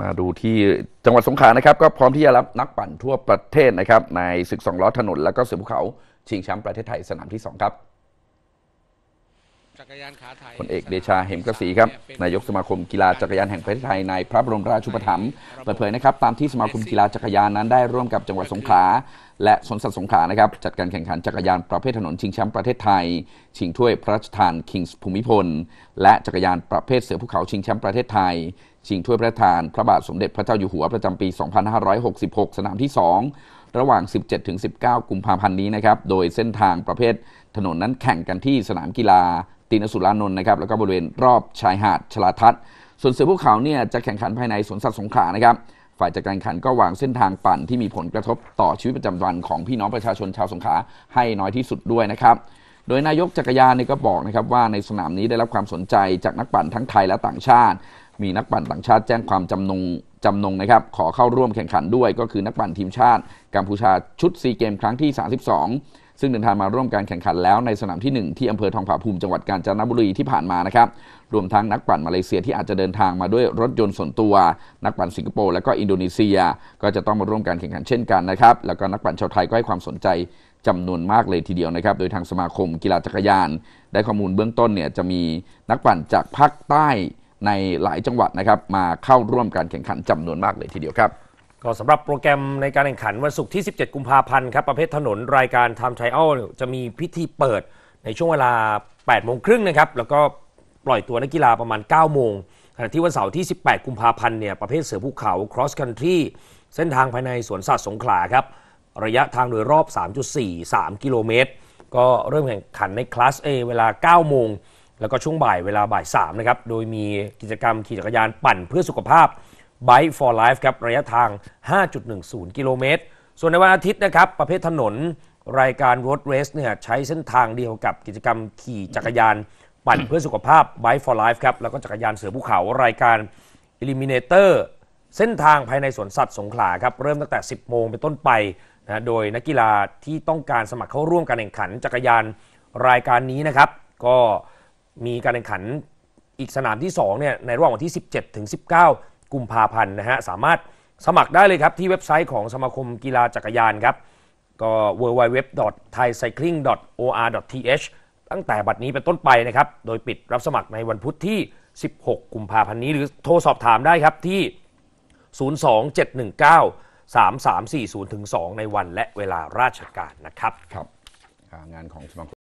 มาดูที่จังหวัดสงขลานะครับ ก็พร้อมที่จะรับนักปั่นทั่วประเทศนะครับในศึกสองล้อถนนแล้วก็เสือภูเขา ชิงแชมป์ประเทศไทยสนามที่ 2 ครับพลเอกเดชาเหมกระสีครับนายกสมาคมกีฬาจักรยานแห่งประเทศไทยในพระบรมราชูปถัมภ์เปิดเผยนะครับตามที่สมาคมกีฬาจักรยานนั้นได้ร่วมกับจังหวัดสงขลาและสนสัตว์สงขลานะครับจัดการแข่งขันจักรยานประเภทถนนชิงแชมป์ประเทศไทย ชิงถ้วยพระราชทานคิงส์ภูมิพล และจักรยานประเภทเสือภูเขาชิงแชมป์ประเทศไทย ชิงถ้วยพระราชทาน พระบาทสมเด็จพระเจ้าอยู่หัวประจำปี 2566 สนามที่2ระหว่าง 17-19 กุมภาพันธ์นี้นะครับโดยเส้นทางประเภทถนนนั้นแข่งกันที่สนามกีฬาตีนสุรานนท์นะครับแล้วก็บริเวณรอบ ชาย หาด ชลาทัศน์ส่วนเสือภูเขาเนี่ยจะแข่งขันภายในสวนสัตว์สงขลานะครับฝ่ายจัดการแข่งขันก็วางเส้นทางปั่นที่มีผลกระทบต่อชีวิตประจำวันของพี่น้องประชาชนชาวสงขลาให้น้อยที่สุดด้วยนะครับโดยนายกจักรยานเนี่ยก็บอกนะครับว่าในสนามนี้ได้รับความสนใจจากนักปั่นทั้งไทยและต่างชาติมีนักปั่นต่างชาติแจ้งความจำนงจำนงนะครับขอเข้าร่วมแข่งขันด้วยก็คือนักปั่นทีมชาติกัมพูชาชุดซีเกมครั้งที่ 32ซึ่งเดินทางมาร่วมการแข่งขันแล้วในสนามที่1ที่อำเภอทองผาภูมิจังหวัดกาญจนบุรีที่ผ่านมานะครับรวมทั้งนักปั่นมาเลเซียที่อาจจะเดินทางมาด้วยรถยนต์ส่วนตัว นักปั่นสิงคโปร์และก็อินโดนีเซีย ก็จะต้องมาร่วมการแข่งขันเช่นกันนะครับแล้วก็นักปั่นชาวไทยก็ให้ความสนใจจำนวนมากเลยทีเดียวนะครับโดยทางสมาคมกีฬาจักรยาน ได้ข้อมูลเบื้องต้นเนี่ยจะมีนักปั่นจากภาคใต้ในหลายจังหวัดนะครับมาเข้าร่วมการแข่งขันจำนวนมากเลยทีเดียวครับก็สำหรับโปรแกรมในการแข่งขันวันศุกร์ที่ 17 กุมภาพันธ์ครับ ประเภทถนนรายการทำ m e t อ i อจะมีพิธีเปิดในช่วงเวลา 8 โมงครึ่งนะครับ แล้วก็ปล่อยตัวนักกีฬาประมาณ 9 โมง ขณะที่วันเสาร์ที่ 18 กุมภาพันธ์เนี่ย ประเภทเสือภูเขา cross country เส้นทางภายในสวนสัตว์สงขลาครับ ระยะทางโดยรอบ 3.43 กิโลเมตรก็เริ่มแข่งขันในคลาส A เวลา 9 โมงแล้วก็ช่วงบ่ายเวลาบ่าย3นะครับโดยมีกิจกรรมขี่จักรยานปั่นเพื่อสุขภาพ Bike for Life ครับระยะทาง 5.10 กิโลเมตรส่วนในวันอาทิตย์นะครับประเภทถนนรายการรถเรสเนี่ยใช้เส้นทางเดียวกับกิจกรรมขี่จักรยานปั่นเพื่อสุขภาพ Bike for Life ครับ แล้วก็จักรยานเสือภูเขา รายการ Eliminator เส้นทางภายในสวนสัตว์สงขลา ครับ เริ่มตั้งแต่ 10 โมงเป็นต้นไปนะโดยนักกีฬาที่ต้องการสมัครเข้าร่วมการแข่งขัน จักรยานรายการนี้นะครับก็มีการแข่งขันอีกสนามที่2เนี่ยในระหว่างวันที่17ถึง19กุมภาพันธ์นะฮะสามารถสมัครได้เลยครับที่เว็บไซต์ของสมาคมกีฬาจักรยานครับ ก็ www.thaicycling.or.th ตั้งแต่บัดนี้เป็นต้นไปนะครับ โดยปิดรับสมัครในวันพุธที่ 16 กุมภาพันธ์นี้ หรือโทรสอบถามได้ครับที่ 02719 3340ถึง2ในวันและเวลาราชการนะครับ ครับ งานของสมาคม